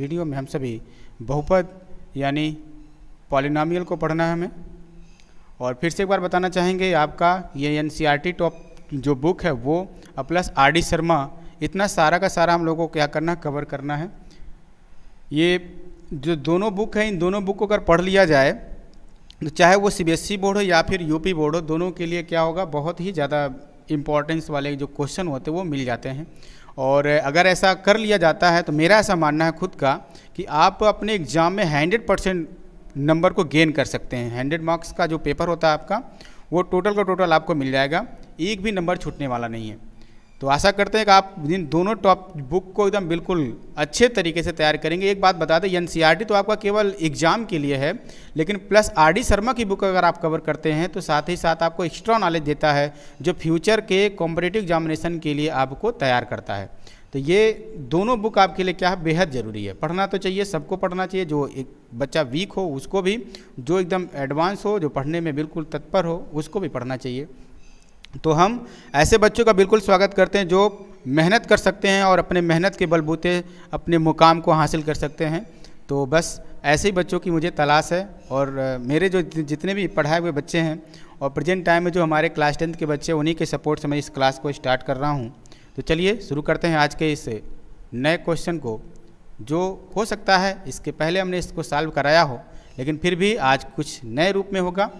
video में हम सभी बहुपद यानी पॉलिनामियल को पढ़ना है हमें और फिर से एक बार बताना चाहेंगे आपका ये एन टॉप e जो बुक है वो प्लस आर डी शर्मा इतना सारा का सारा हम लोगों को क्या करना है कवर करना है ये जो दोनों बुक है इन दोनों बुक को अगर पढ़ लिया जाए तो चाहे वो सीबीएसई बोर्ड e हो या फिर यूपी बोर्ड हो दोनों के लिए क्या होगा बहुत ही ज़्यादा इंपॉर्टेंस वाले जो क्वेश्चन होते हैं वो मिल जाते हैं और अगर ऐसा कर लिया जाता है तो मेरा ऐसा मानना है खुद का कि आप अपने एग्ज़ाम में हंड्रेड परसेंट नंबर को गेन कर सकते हैं हंड्रेड मार्क्स का जो पेपर होता है आपका वो टोटल का टोटल आपको मिल जाएगा एक भी नंबर छूटने वाला नहीं है तो आशा करते हैं कि आप इन दोनों टॉप बुक को एकदम बिल्कुल अच्छे तरीके से तैयार करेंगे एक बात बता दें एन e तो आपका केवल एग्जाम के लिए है लेकिन प्लस आर डी शर्मा की बुक अगर आप कवर करते हैं तो साथ ही साथ आपको एक्स्ट्रा नॉलेज देता है जो फ्यूचर के कॉम्पिटेटिव एग्जामिनेशन के लिए आपको तैयार करता है तो ये दोनों बुक आपके लिए क्या है बेहद ज़रूरी है पढ़ना तो चाहिए सबको पढ़ना चाहिए जो एक बच्चा वीक हो उसको भी जो एकदम एडवांस हो जो पढ़ने में बिल्कुल तत्पर हो उसको भी पढ़ना चाहिए तो हम ऐसे बच्चों का बिल्कुल स्वागत करते हैं जो मेहनत कर सकते हैं और अपने मेहनत के बलबूते अपने मुकाम को हासिल कर सकते हैं तो बस ऐसे ही बच्चों की मुझे तलाश है और मेरे जो जितने भी पढ़ाए हुए बच्चे हैं और प्रेजेंट टाइम में जो हमारे क्लास टेंथ के बच्चे उन्हीं के सपोर्ट से मैं इस क्लास को स्टार्ट कर रहा हूँ तो चलिए शुरू करते हैं आज के इस नए क्वेश्चन को जो हो सकता है इसके पहले हमने इसको सॉल्व कराया हो लेकिन फिर भी आज कुछ नए रूप में होगा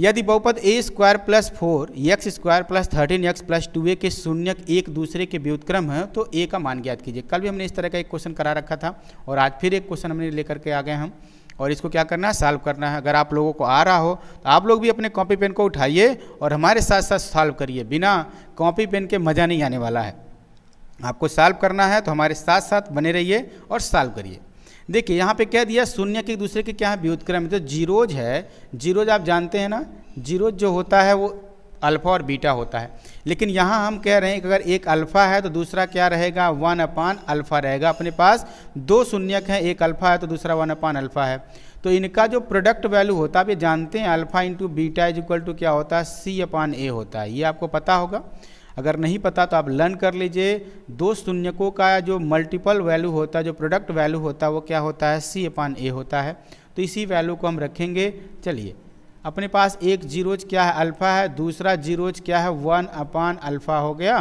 यदि बहुपद a square plus four x square plus thirteen x plus two a के शून्य एक दूसरे के व्युतक्रम है तो ए का मान ज्ञात कीजिए कल भी हमने इस तरह का एक क्वेश्चन करा रखा था और आज फिर एक क्वेश्चन हमने लेकर के आ गए हम और इसको क्या करना है सॉल्व करना है अगर आप लोगों को आ रहा हो तो आप लोग भी अपने कॉपी पेन को उठाइए और हमारे साथ साथ सॉल्व करिए बिना कॉपी पेन के मज़ा नहीं आने वाला है आपको सॉल्व करना है तो हमारे साथ साथ बने रहिए और सॉल्व करिए देखिए यहाँ पे कह दिया शून्य के दूसरे के क्या है व्युतक्रम तो जीरोज है जीरोज आप जानते हैं ना जीरोज जो होता है वो अल्फ़ा और बीटा होता है लेकिन यहाँ हम कह रहे हैं कि अगर एक अल्फ़ा है तो दूसरा क्या रहेगा वन अपान अल्फ़ा रहेगा अपने पास दो शून्यक हैं एक अल्फ़ा है तो दूसरा वन अपान अल्फ़ा है तो इनका जो प्रोडक्ट वैल्यू होता है आप ये जानते हैं alpha into beta is equal to क्या होता है सी अपान ए होता है ये आपको पता होगा अगर नहीं पता तो आप लर्न कर लीजिए दो शून्यकों का जो मल्टीपल वैल्यू होता है जो प्रोडक्ट वैल्यू होता है वो क्या होता है सी अपान ए होता है तो इसी वैल्यू को हम रखेंगे चलिए अपने पास एक जीरोज क्या है अल्फ़ा है दूसरा जीरोज क्या है वन अपान अल्फ़ा हो गया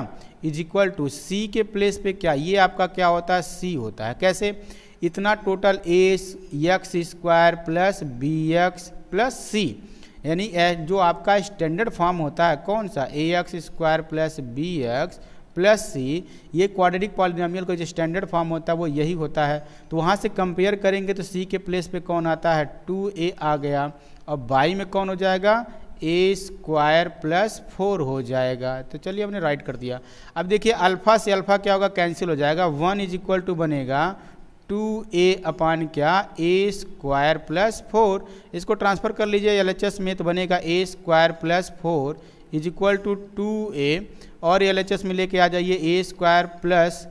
इज इक्वल टू सी के प्लेस पे क्या ये आपका क्या होता है सी होता है कैसे इतना total a x square plus b x plus c यानी जो आपका स्टैंडर्ड फॉर्म होता है कौन सा a x square plus b x plus c ये क्वाड्रेटिक पॉलिनॉमियल का जो स्टैंडर्ड फॉर्म होता है वो यही होता है तो वहाँ से कंपेयर करेंगे तो सी के प्लेस पे कौन आता है टू ए आ गया और बाई में कौन हो जाएगा ए स्क्वायर प्लस फोर हो जाएगा तो चलिए हमने राइट कर दिया अब देखिए अल्फ़ा से अल्फ़ा क्या होगा कैंसिल हो जाएगा वन इज इक्वल टू बनेगा टू ए अपान क्या ए स्क्वायर प्लस फोर इसको ट्रांसफ़र कर लीजिए एल एच एस में तो बनेगा a square plus four is equal to two a और एल एच एस में लेके आ जाइए a square plus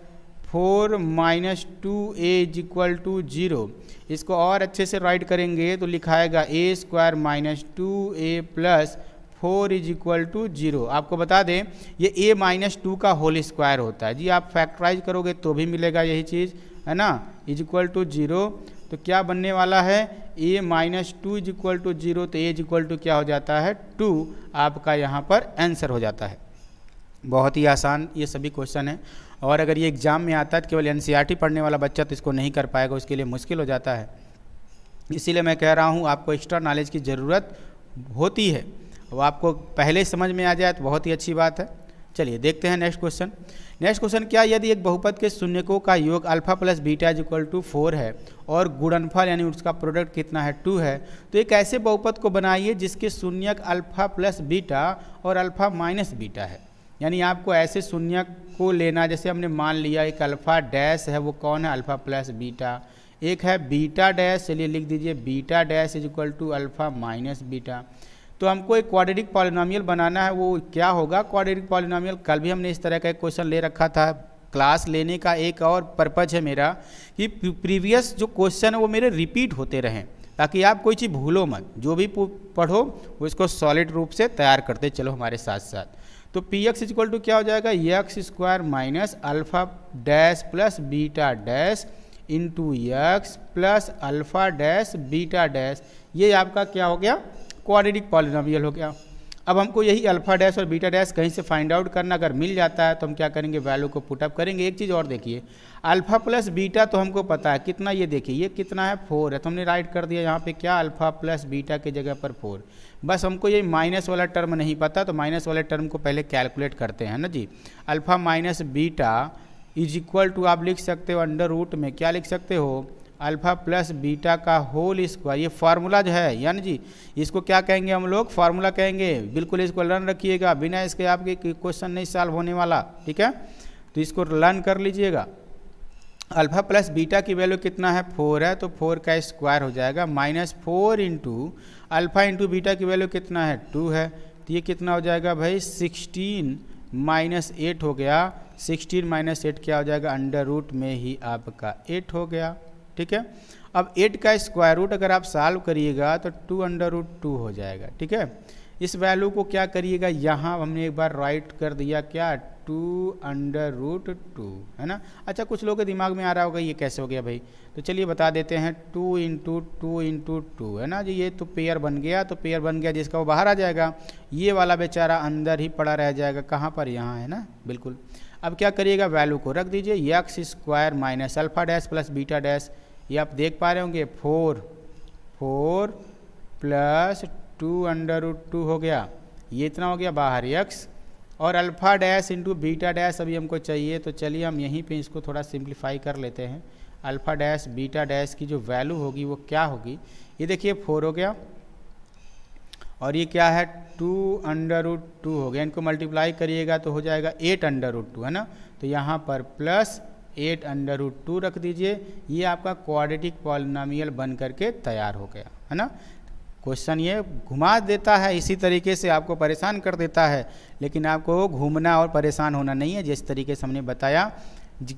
four minus two a is equal to zero इसको और अच्छे से राइट करेंगे तो लिखाएगा a square minus two a plus four is equal to zero आपको बता दें ये ए माइनस टू का होल स्क्वायर होता है जी आप फैक्टराइज करोगे तो भी मिलेगा यही चीज़ है ना इज इक्वल टू जीरो तो क्या बनने वाला है a minus two is equal to zero तो ए इज इक्वल टू क्या हो जाता है टू आपका यहाँ पर आंसर हो जाता है बहुत ही आसान ये सभी क्वेश्चन है और अगर ये एग्ज़ाम में आता है तो केवल एन e पढ़ने वाला बच्चा तो इसको नहीं कर पाएगा उसके लिए मुश्किल हो जाता है इसीलिए मैं कह रहा हूँ आपको एक्स्ट्रा नॉलेज की ज़रूरत होती है वो आपको पहले समझ में आ जाए तो बहुत ही अच्छी बात है चलिए देखते हैं नेक्स्ट क्वेश्चन नेक्स्ट क्वेश्चन क्या यदि एक बहुपद के शून्यकों का योग alpha plus beta is equal to four है और गुणनफल यानी उसका प्रोडक्ट कितना है टू है तो एक ऐसे बहुपद को बनाइए जिसके शून्यक अल्फा प्लस बीटा और अल्फा माइनस बीटा है यानी आपको ऐसे शून्य को लेना जैसे हमने मान लिया एक अल्फा डैश है वो कौन है अल्फा प्लस बीटा एक है बीटा डैश चलिए लिख दीजिए beta dash is equal to alpha minus beta तो हमको एक क्वाड्रेटिक पॉलिनॉमियल बनाना है वो क्या होगा क्वाड्रेटिक पॉलिनॉमियल कल भी हमने इस तरह का एक क्वेश्चन ले रखा था क्लास लेने का एक और पर्पज है मेरा कि प्रीवियस जो क्वेश्चन है वो मेरे रिपीट होते रहें ताकि आप कोई चीज़ भूलो मत जो भी पढ़ो वो इसको सॉलिड रूप से तैयार करते चलो हमारे साथ साथ तो पी एक्स इक्वल टू क्या हो जाएगा x square minus alpha dash plus beta dash into x plus alpha dash beta dash ये आपका क्या हो गया क्वाड्रेटिक पॉलिनोमियल हो गया अब हमको यही अल्फा डैश और बीटा डैश कहीं से फाइंड आउट करना अगर मिल जाता है तो हम क्या करेंगे वैल्यू को पुटअप करेंगे एक चीज़ और देखिए अल्फा प्लस बीटा तो हमको पता है कितना ये देखिए ये कितना है फोर है तो हमने राइट कर दिया यहाँ पे क्या अल्फा प्लस बीटा के जगह पर फोर बस हमको ये माइनस वाला टर्म नहीं पता तो माइनस वाले टर्म को पहले कैलकुलेट करते हैं ना जी alpha minus beta is equal to आप लिख सकते हो अंडर रूट में क्या लिख सकते हो अल्फ़ा प्लस बीटा का होल स्क्वायर ये फार्मूला जो है यानी जी इसको क्या कहेंगे हम लोग फार्मूला कहेंगे बिल्कुल इसको लर्न रखिएगा बिना इसके आपके क्वेश्चन नहीं सॉल्व होने वाला ठीक है तो इसको लर्न कर लीजिएगा अल्फ़ा प्लस बीटा की वैल्यू कितना है फोर है तो फोर का स्क्वायर हो जाएगा minus four into alpha into beta की वैल्यू कितना है टू है तो ये कितना हो जाएगा भाई सिक्सटीन माइनस एट हो गया सिक्सटीन माइनस एट क्या हो जाएगा अंडर रूट में ही आपका एट हो गया ठीक है अब एट का स्क्वायर रूट अगर आप सॉल्व करिएगा तो टू अंडर रूट टू हो जाएगा ठीक है इस वैल्यू को क्या करिएगा यहाँ हमने एक बार राइट कर दिया क्या टू अंडर रूट टू है ना अच्छा कुछ लोगों के दिमाग में आ रहा होगा ये कैसे हो गया भाई तो चलिए बता देते हैं two into two into two है ना जी ये तो पेयर बन गया तो पेयर बन गया जिसका वो बाहर आ जाएगा ये वाला बेचारा अंदर ही पड़ा रह जाएगा कहाँ पर यहाँ है ना बिल्कुल अब क्या करिएगा वैल्यू को रख दीजिए x square minus alpha dash plus beta dash ये आप देख पा रहे होंगे four four plus two under root two हो गया ये इतना हो गया बाहर यक्स और alpha dash into beta dash अभी हमको चाहिए तो चलिए हम यहीं पे इसको थोड़ा सिंप्लीफाई कर लेते हैं अल्फ़ा डैश बीटा डैश की जो वैल्यू होगी वो क्या होगी ये देखिए फोर हो गया और ये क्या है टू अंडर रूट टू हो गया इनको मल्टीप्लाई करिएगा तो हो जाएगा एट अंडर रूट टू है ना तो यहाँ पर plus eight under root two रख दीजिए ये आपका क्वाड्रेटिक पॉलिनामियल बन करके तैयार हो गया है ना क्वेश्चन ये घुमा देता है इसी तरीके से आपको परेशान कर देता है लेकिन आपको घूमना और परेशान होना नहीं है जिस तरीके से हमने बताया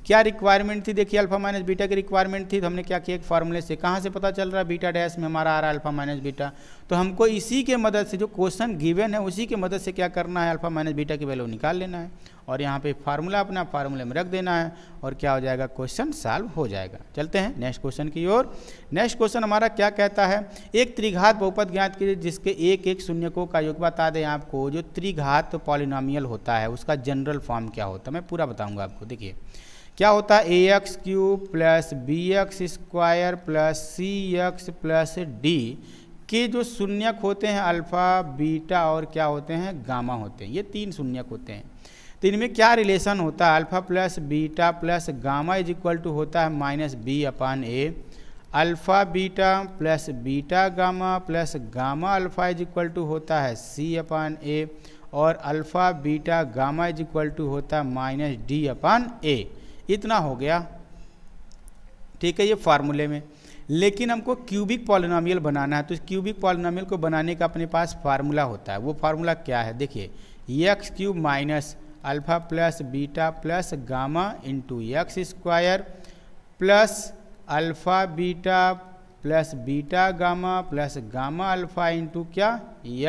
क्या रिक्वायरमेंट थी देखिए अल्फा माइनस बीटा की रिक्वायरमेंट थी तो हमने क्या किया एक फार्मूले से कहाँ से पता चल रहा है बीटा डैश में हमारा आ रहा है अल्फा माइनस बीटा तो हमको इसी के मदद से जो क्वेश्चन गिवन है उसी के मदद से क्या करना है अल्फ़ा माइनस बीटा की वैल्यू निकाल लेना है और यहाँ पे फार्मूला अपना फार्मूले में रख देना है और क्या हो जाएगा क्वेश्चन सॉल्व हो जाएगा चलते हैं नेक्स्ट क्वेश्चन की ओर नेक्स्ट क्वेश्चन हमारा क्या कहता है एक त्रिघात बहुपद ज्ञात कीजिए जिसके एक एक शून्य को का योग बता दें आपको जो त्रिघात पॉलिनामियल होता है उसका जनरल फॉर्म क्या होता है मैं पूरा बताऊँगा आपको देखिए क्या होता है a x cube plus b x square plus c x plus d कि जो शून्यक होते हैं अल्फ़ा बीटा और क्या होते हैं गामा होते हैं ये तीन शून्यक होते हैं तो इनमें क्या रिलेशन होता है alpha plus beta plus gamma is equal to होता है minus b upon a alpha beta plus beta gamma plus gamma alpha is equal to होता है सी अपान ए और alpha beta gamma is equal to होता है minus D अपान ए इतना हो गया ठीक है ये फार्मूले में लेकिन हमको क्यूबिक पॉलिनॉमियल बनाना है तो इस क्यूबिक पॉलिनॉमियल को बनाने का अपने पास फार्मूला होता है वो फार्मूला क्या है देखिए x cube minus alpha plus beta plus gamma into x square plus alpha beta plus beta gamma plus gamma alpha into क्या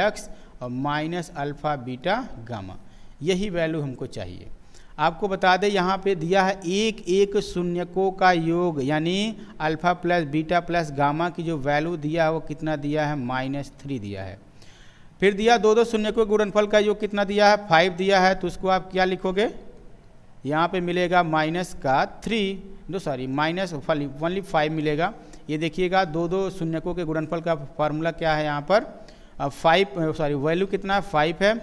एक्स और माइनस अल्फा बीटा गामा यही वैल्यू हमको चाहिए आपको बता दें यहाँ पे दिया है एक एक शून्यकों का योग यानी alpha plus beta plus gamma की जो वैल्यू दिया है वो कितना दिया है माइनस थ्री दिया है फिर दिया दो दो शून्य को गुणनफल का योग कितना दिया है फाइव दिया है तो उसको आप क्या लिखोगे यहाँ पे मिलेगा माइनस का थ्री दो सॉरी माइनस ओनली फाइव मिलेगा ये देखिएगा दो दो शून्यकों के गुणनफल का फार्मूला क्या है यहाँ पर फाइव सॉरी वैल्यू कितना है फाइव है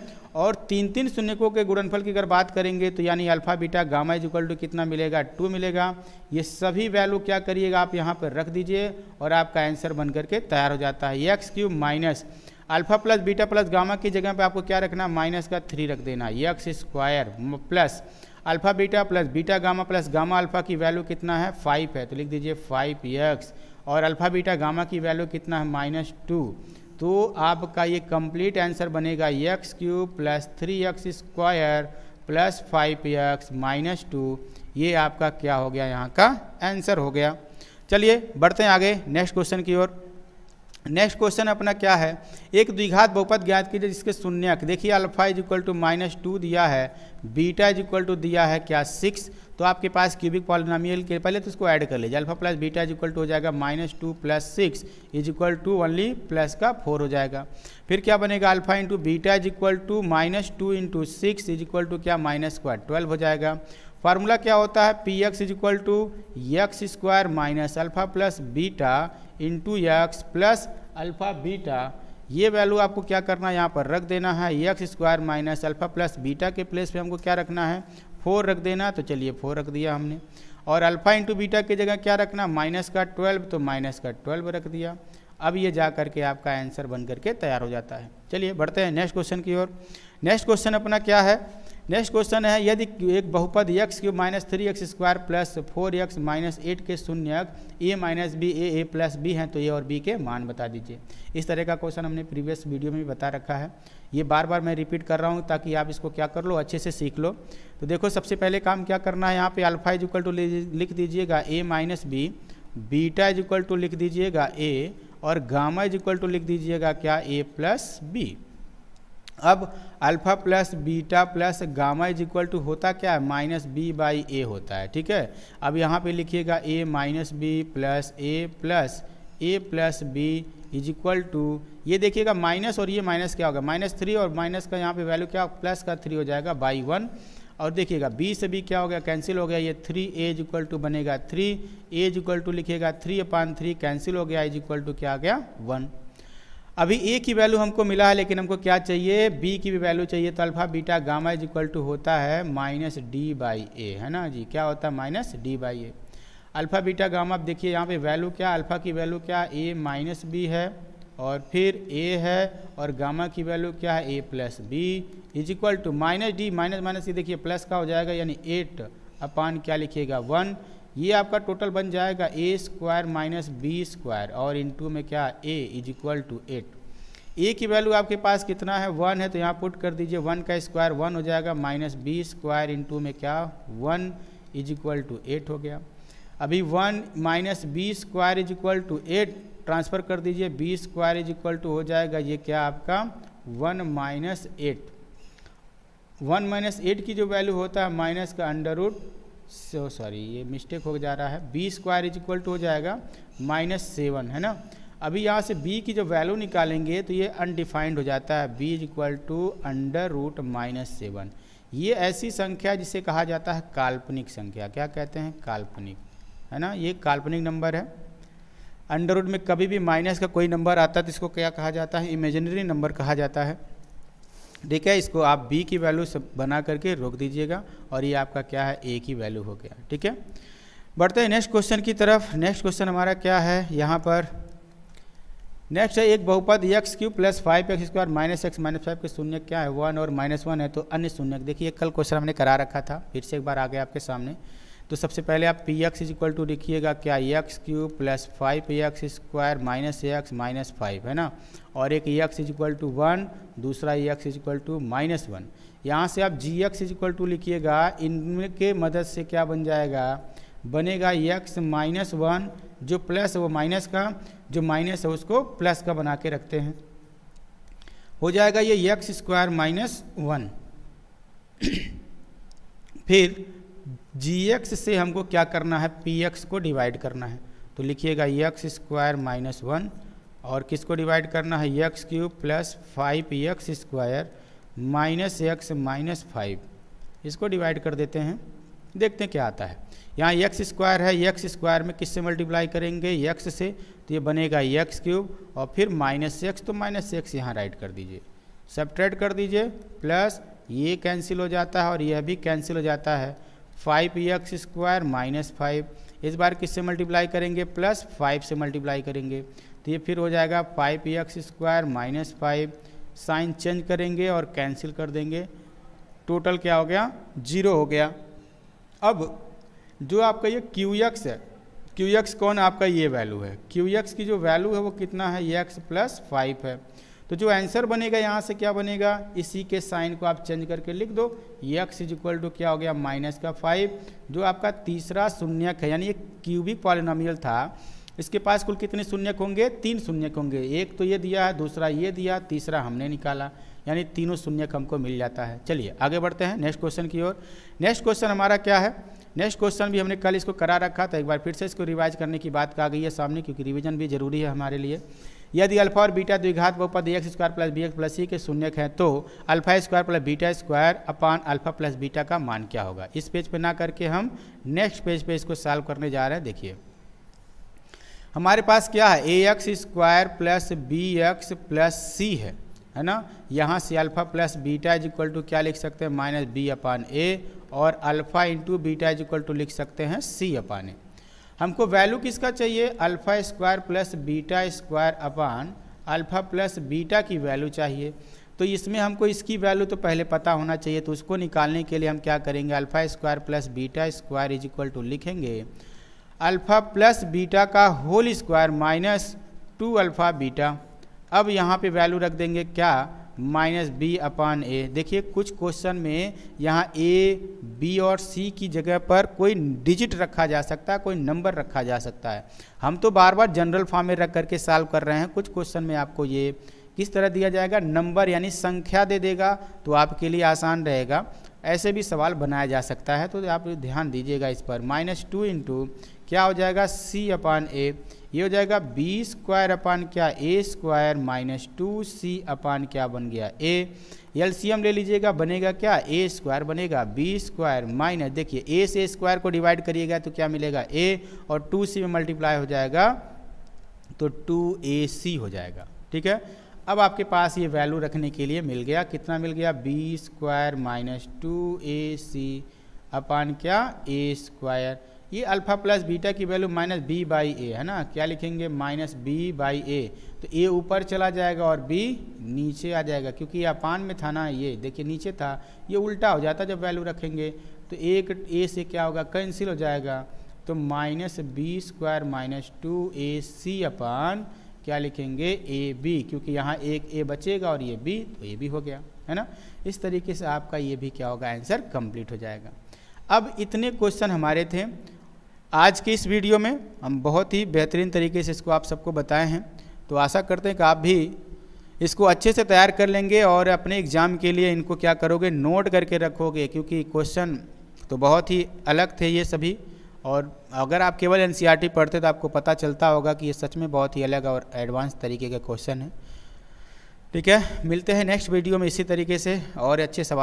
और तीन तीन शून्यकों के गुणनफल की अगर बात करेंगे तो यानी alpha beta gamma equal to कितना मिलेगा टू मिलेगा ये सभी वैल्यू क्या करिएगा आप यहाँ पर रख दीजिए और आपका आंसर बन करके तैयार हो जाता है x cube minus alpha plus beta plus gamma की जगह पे आपको क्या रखना माइनस का थ्री रख देना x square plus alpha beta plus beta gamma plus gamma alpha की वैल्यू कितना है फाइव है तो लिख दीजिए फाइव यक्स और अल्फा बीटा गामा की वैल्यू कितना है माइनस टू तो आपका ये कंप्लीट आंसर बनेगा x cube plus three x square plus five x minus two ये आपका क्या हो गया यहाँ का आंसर हो गया चलिए बढ़ते हैं आगे नेक्स्ट क्वेश्चन की ओर नेक्स्ट क्वेश्चन अपना क्या है एक द्विघात बहुपद ज्ञात कीजिए जिसके शून्यक देखिए alpha is equal to minus two दिया है बीटा इज इक्वल टू दिया है क्या सिक्स तो आपके पास क्यूबिक पॉलिनामियल के पहले तो इसको ऐड कर लीजिए alpha plus beta is equal to हो जाएगा minus two plus six is equal to only plus का फोर हो जाएगा फिर क्या बनेगा alpha into beta is equal to minus two into six is equal to क्या माइनस स्क्वायर ट्वेल्व हो जाएगा फार्मूला क्या होता है p x is equal to x square minus alpha plus beta into x plus alpha beta ये value आपको क्या करना है यहाँ पर रख देना है x square minus alpha plus beta के प्लेस पे हमको क्या रखना है फोर रख देना तो चलिए फोर रख दिया हमने और अल्फ़ा इंटू बीटा की जगह क्या रखना माइनस का ट्वेल्व तो माइनस का ट्वेल्व रख दिया अब ये जा करके आपका आंसर बन करके तैयार हो जाता है चलिए बढ़ते हैं नेक्स्ट क्वेश्चन की ओर नेक्स्ट क्वेश्चन अपना क्या है नेक्स्ट क्वेश्चन है यदि एक बहुपद x cube minus three x square plus four x minus eight के शून्य a minus b a a plus b हैं तो ए और बी के मान बता दीजिए इस तरह का क्वेश्चन हमने प्रीवियस वीडियो में भी बता रखा है ये बार बार मैं रिपीट कर रहा हूँ ताकि आप इसको क्या कर लो अच्छे से सीख लो तो देखो सबसे पहले काम क्या करना है यहाँ पे अल्फा इज इक्वल टू लिख दीजिएगा a minus b beta is equal to लिख दीजिएगा ए और गामा इज इक्वल टू लिख दीजिएगा क्या ए प्लस बी अब alpha plus beta plus gamma is equal to होता क्या है माइनस बी बाई ए होता है ठीक है अब यहाँ पे लिखिएगा a minus b plus a plus a plus b is equal to ये देखिएगा माइनस और ये माइनस क्या होगा माइनस थ्री और माइनस का यहाँ पे वैल्यू क्या प्लस का थ्री हो जाएगा बाई वन और देखिएगा बी से भी क्या हो गया कैंसिल हो गया ये थ्री एज इक्वल टू बनेगा थ्री एज इक्वल टू लिखेगा थ्री अपान थ्री कैंसिल हो गया इज इक्वल टू क्या आ गया वन अभी ए की वैल्यू हमको मिला है लेकिन हमको क्या चाहिए बी की भी वैल्यू चाहिए तो alpha beta gamma is equal to होता है माइनस डी बाई ए है ना जी क्या होता है minus d by a alpha beta gamma आप देखिए यहाँ पे वैल्यू क्या अल्फ़ा की वैल्यू क्या ए माइनस बी है और फिर ए है और गामा की वैल्यू क्या है a plus b is equal to minus d minus minus ये देखिए प्लस का हो जाएगा यानी एट अपान क्या लिखिएगा वन ये आपका टोटल बन जाएगा a square minus b square और टू में क्या a is equal to eight a की वैल्यू आपके पास कितना है वन है तो यहाँ पुट कर दीजिए वन का स्क्वायर वन हो जाएगा माइनस बी स्क्वायर टू में क्या one is equal to eight हो गया अभी one minus b square is equal to eight transfer कर दीजिए b square is equal to हो जाएगा ये क्या आपका one minus eight one minus eight की जो वैल्यू होता है माइनस का अंडर रूट सो सॉरी ये मिस्टेक हो जा रहा है b square is equal to हो जाएगा माइनस सेवन है ना अभी यहाँ से b की जो वैल्यू निकालेंगे तो ये अनडिफाइंड हो जाता है b is equal to under root minus seven ये ऐसी संख्या जिसे कहा जाता है काल्पनिक संख्या क्या कहते हैं काल्पनिक है ना ये काल्पनिक नंबर है अंडरवुड में कभी भी माइनस का कोई नंबर आता है तो इसको क्या कहा जाता है इमेजिनरी नंबर कहा जाता है ठीक है इसको आप बी की वैल्यू सब बना करके रोक दीजिएगा और ये आपका क्या है ए की वैल्यू हो गया ठीक है बढ़ते हैं नेक्स्ट क्वेश्चन की तरफ नेक्स्ट क्वेश्चन हमारा क्या है यहाँ पर नेक्स्ट है एक बहुपद x cube plus five x square minus x minus five के शून्य क्या है वन और माइनस वन है तो अन्य शून्य देखिए कल क्वेश्चन हमने करा रखा था फिर से एक बार आ गया आपके सामने तो सबसे पहले आप p x is equal to लिखिएगा क्या x cube plus five x square minus x minus five है ना और एक x is equal to one दूसरा x equal to minus one यहाँ से आप g x is equal to लिखिएगा इनके मदद से क्या बन जाएगा बनेगा एक्स माइनस वन जो प्लस है वो माइनस का जो माइनस है उसको प्लस का बना के रखते हैं हो जाएगा ये एक्स स्क्वायर माइनस वन फिर जी एक्स से हमको क्या करना है पी एक्स को डिवाइड करना है तो लिखिएगा यक्स स्क्वायर माइनस वन और किसको डिवाइड करना है x cube plus five x square minus x minus five इसको डिवाइड कर देते हैं देखते हैं क्या आता है यहाँ यक्स स्क्वायर है यक्स स्क्वायर में किससे मल्टीप्लाई करेंगे यक्स से तो ये बनेगा यक्स क्यूब और फिर माइनस एक्स तो माइनस एक्स यहाँ राइट कर दीजिए सब कर दीजिए प्लस ये कैंसिल हो जाता है और यह भी कैंसिल हो जाता है five x square minus five इस बार किससे मल्टीप्लाई करेंगे प्लस फाइव से मल्टीप्लाई करेंगे तो ये फिर हो जाएगा five x square minus five sign change करेंगे और कैंसिल कर देंगे टोटल क्या हो गया जीरो हो गया अब जो आपका ये क्यू एक्स है क्यू एक्स कौन आपका ये वैल्यू है क्यू एक्स की जो वैल्यू है वो कितना है एक्स प्लस फाइव है तो जो आंसर बनेगा यहाँ से क्या बनेगा इसी के साइन को आप चेंज करके लिख दो यक्स इज इक्वल टू क्या हो गया माइनस का फाइव जो आपका तीसरा शून्यक है यानी एक क्यूबिक पॉलिनोमियल था इसके पास कुल कितने शून्यक होंगे तीन शून्यक होंगे एक तो ये दिया है दूसरा ये दिया तीसरा हमने निकाला यानी तीनों शून्यक हमको मिल जाता है चलिए आगे बढ़ते हैं नेक्स्ट क्वेश्चन की ओर नेक्स्ट क्वेश्चन हमारा क्या है नेक्स्ट क्वेश्चन भी हमने कल इसको करा रखा था एक बार फिर से इसको रिवाइज करने की बात कहा गई है सामने क्योंकि रिविजन भी जरूरी है हमारे लिए यदि अल्फा और बीटा द्विघात बहुपद x square plus b x plus c के शून्यक है तो alpha square plus beta square upon alpha plus beta का मान क्या होगा इस पेज पर ना करके हम नेक्स्ट पेज पे इसको सॉल्व करने जा रहे हैं देखिए हमारे पास क्या है a x square plus b x plus c है है ना यहाँ से alpha plus beta is equal to क्या लिख सकते हैं माइनस बी अपान ए और alpha into beta is equal to लिख सकते हैं सी अपान ए हमको वैल्यू किसका चाहिए alpha square plus beta square upon alpha plus beta की वैल्यू चाहिए तो इसमें हमको इसकी वैल्यू तो पहले पता होना चाहिए तो उसको निकालने के लिए हम क्या करेंगे alpha square plus beta square is equal to लिखेंगे अल्फ़ा प्लस बीटा का whole square minus two alpha beta अब यहाँ पे वैल्यू रख देंगे क्या माइनस बी अपान ए देखिए कुछ क्वेश्चन में यहाँ ए बी और सी की जगह पर कोई डिजिट रखा जा सकता है कोई नंबर रखा जा सकता है हम तो बार बार जनरल फॉर्म में रख करके सॉल्व कर रहे हैं कुछ क्वेश्चन में आपको ये किस तरह दिया जाएगा नंबर यानी संख्या दे देगा तो आपके लिए आसान रहेगा ऐसे भी सवाल बनाया जा सकता है तो आप ध्यान दीजिएगा इस पर माइनस टू इंटू क्या हो जाएगा सी अपान ए ये हो जाएगा बी स्क्वायर अपान क्या a square minus two c upon क्या बन गया ए एम ले लीजिएगा बनेगा क्या ए स्क्वायर बनेगा बी स्क्वायर माइनस देखिए ए से स्क्वायर को डिवाइड करिएगा तो क्या मिलेगा ए और टू सी में मल्टीप्लाई हो जाएगा तो टू ए सी हो जाएगा ठीक है अब आपके पास ये वैल्यू रखने के लिए मिल गया कितना मिल गया b square minus two a c upon क्या ए स्क्वायर ये अल्फ़ा प्लस बीटा की value minus b by a है ना क्या लिखेंगे माइनस बी बाई ए तो ए ऊपर चला जाएगा और बी नीचे आ जाएगा क्योंकि ये अपान में था ना ये देखिए नीचे था ये उल्टा हो जाता जब वैल्यू रखेंगे तो एक ए से क्या होगा कैंसिल हो जाएगा तो minus b square minus two a c upon क्या लिखेंगे ए बी क्योंकि यहाँ एक ए बचेगा और ये बी तो ए बी हो गया है ना इस तरीके से आपका ये भी क्या होगा आंसर कंप्लीट हो जाएगा अब इतने क्वेश्चन हमारे थे आज की इस वीडियो में हम बहुत ही बेहतरीन तरीके से इसको आप सबको बताए हैं तो आशा करते हैं कि आप भी इसको अच्छे से तैयार कर लेंगे और अपने एग्ज़ाम के लिए इनको क्या करोगे नोट करके रखोगे क्योंकि क्वेश्चन तो बहुत ही अलग थे ये सभी और अगर आप केवल एन पढ़ते तो आपको पता चलता होगा कि ये सच में बहुत ही अलग और एडवांस तरीके के क्वेश्चन है ठीक है मिलते हैं नेक्स्ट वीडियो में इसी तरीके से और अच्छे सवाल